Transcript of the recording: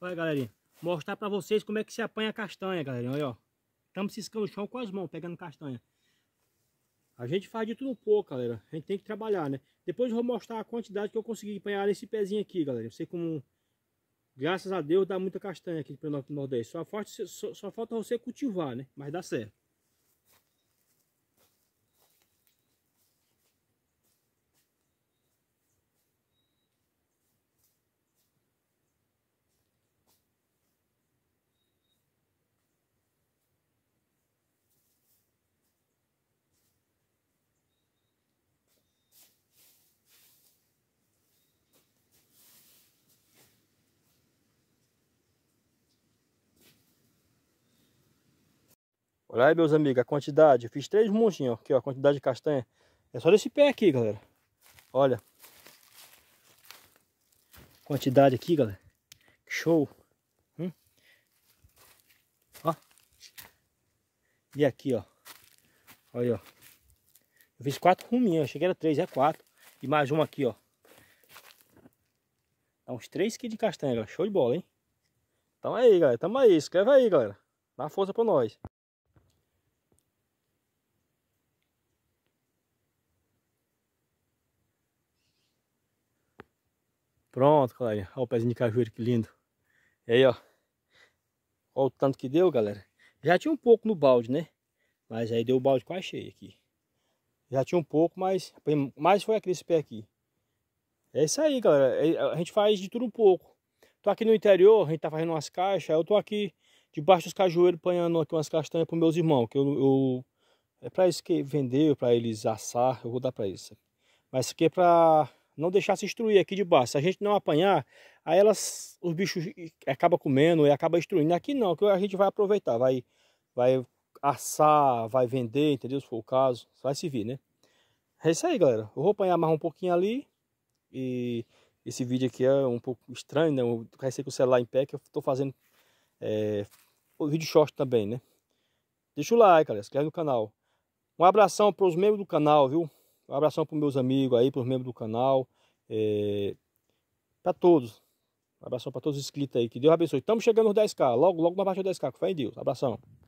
Olha, galerinha. Mostrar pra vocês como é que se apanha a castanha, galerinha. Olha, ó. Estamos ciscando o chão com as mãos, pegando castanha. A gente faz de tudo um pouco, galera. A gente tem que trabalhar, né? Depois eu vou mostrar a quantidade que eu consegui apanhar nesse pezinho aqui, galera. Eu sei como... Graças a Deus dá muita castanha aqui no Nordeste. Só falta, só, só falta você cultivar, né? Mas dá certo. Olha aí, meus amigos, a quantidade. Eu fiz três montinhos, aqui, ó, a quantidade de castanha. É só desse pé aqui, galera. Olha. Quantidade aqui, galera. Show. Hum? Ó. E aqui, ó. Olha, ó. Eu fiz quatro ruminhos. achei cheguei a três, é quatro. E mais um aqui, ó. Dá uns três quilos de castanha, galera. Show de bola, hein? Tamo aí, galera. Tamo aí. Escreve aí, galera. Dá força pra nós. Pronto, galera. Olha o pezinho de cajueiro, que lindo. E aí, ó. Olha o tanto que deu, galera. Já tinha um pouco no balde, né? Mas aí deu o balde quase cheio aqui. Já tinha um pouco, mas mais foi aquele pé aqui. É isso aí, galera. É, é, a gente faz de tudo um pouco. Tô aqui no interior, a gente tá fazendo umas caixas. Eu tô aqui debaixo dos cajueiros, panhando aqui umas castanhas pros meus irmãos. Que eu, eu é para isso que vendeu, para eles assar. Eu vou dar para isso. Mas isso aqui é pra não deixar se instruir aqui de baixo. Se a gente não apanhar, aí elas, os bichos acabam comendo e acaba instruindo. Aqui não, que a gente vai aproveitar, vai, vai assar, vai vender, entendeu? Se for o caso, vai se vir, né? É isso aí, galera. Eu vou apanhar mais um pouquinho ali e esse vídeo aqui é um pouco estranho, né? Eu comecei com o celular em pé que eu tô fazendo é, o vídeo short também, né? Deixa o like, galera, se inscreve no canal. Um abração para os membros do canal, viu? Um abração para meus amigos aí, para os membros do canal, é, para todos. Um abração para todos os inscritos aí. Que Deus abençoe. Estamos chegando aos 10k. Logo, logo na parte dos 10k. fé em Deus. Abração.